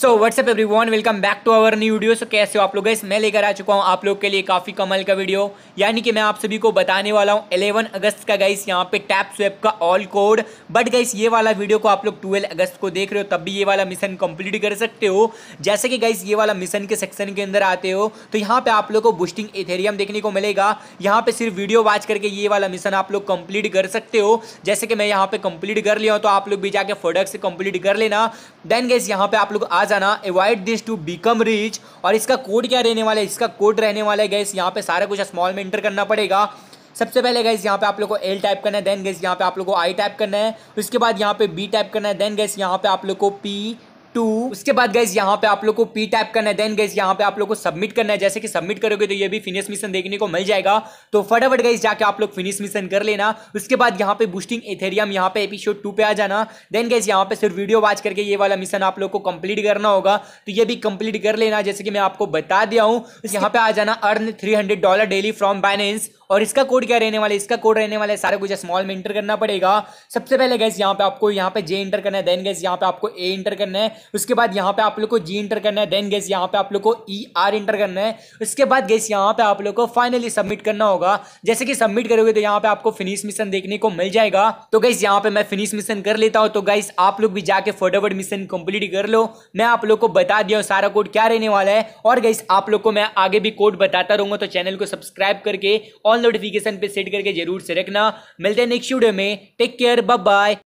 so what's up everyone welcome back to our new video so कैसे हो आप लोग गैस मैं लेकर आ चुका हूँ आप लोग के लिए काफ़ी कमल का वीडियो यानी कि मैं आप सभी को बताने वाला हूँ 11 अगस्त का गाइस यहाँ पे टैप स्वेप का ऑल कोड बट गाइस ये वाला वीडियो को आप लोग 12 अगस्त को देख रहे हो तब भी ये वाला मिशन कम्प्लीट कर सकते हो जैसे कि गाइस ये वाला मिशन के सेक्शन के अंदर आते हो तो यहाँ पर आप लोग को बुस्टिंग एथेरियम देखने को मिलेगा यहाँ पर सिर्फ वीडियो वॉच करके ये वाला मिशन आप लोग कम्प्लीट कर सकते हो जैसे कि मैं यहाँ पर कम्प्लीट कर लिया हूँ तो आप लोग भी जाके फोडक्स कम्प्लीट कर लेना देन गाइस यहाँ पर आप लोग आज जाना avoid this to become rich और इसका कोड क्या रहने वाला है इसका कोड रहने वाला है गैस यहाँ पे सारा कुछ स्मॉल में इंटर करना पड़ेगा सबसे पहले गैस यहाँ पे आप लोग को एल टाइप करना है देन गैस यहाँ पे आप लोग को आई टाइप करना है उसके बाद यहाँ पे बी टाइप करना है देन गैस यहाँ पे आप लोग को पी टू उसके बाद गाइज यहाँ पे आप लोग को पी टाइप करना है देन गाइज यहाँ पे आप लोग को सबमिट करना है जैसे कि सबमिट करोगे तो ये भी फिनिश मिशन देखने को मिल जाएगा तो फटाफट गाइज जाके आप लोग फिनिश मिशन कर लेना उसके बाद यहाँ पे बुस्टिंग एथेरियम यहाँ पे एपिसोड टू पे आ जाना देन गाइज यहाँ पे सिर्फ वीडियो वॉच करके ये वाला मिशन आप लोग को कंप्लीट करना होगा तो ये भी कंप्लीट कर लेना जैसे कि मैं आपको बता दिया हूँ यहाँ पे आ जाना earn three hundred dollar daily from Binance और इसका कोड क्या रहने वाला है इसका कोड रहने वाला है सारा कुछ स्मॉल में इंटर करना पड़ेगा सबसे पहले गैस यहाँ पे आपको यहाँ पे जे इंटर करना है देन गैस यहाँ पे आपको ए इंटर करना है उसके बाद यहाँ पे आप लोग को जी इंटर करना है देन गैस यहाँ पे आप लोग को ई आर इंटर करना है उसके बाद गैस यहाँ पे आप लोग को फाइनली सबमिट करना होगा जैसे कि सबमिट करोगे तो यहाँ पे आपको फिनिश मिशन देखने को मिल जाएगा तो गैस यहाँ पे मैं फिनिश मिशन कर लेता हूँ तो गाइस आप लोग भी जाके फटाफट मिशन कंप्लीट कर लो मैं आप लोग को बता दिया सारा कोड क्या रहने वाला है और गाइस आप लोग को मैं आगे भी कोड बताता रहूंगा तो चैनल को सब्सक्राइब करके ऑल नोटिफिकेशन पे सेट करके जरूर से रखना मिलते हैं नेक्स्ट वीडियो में टेक केयर बाय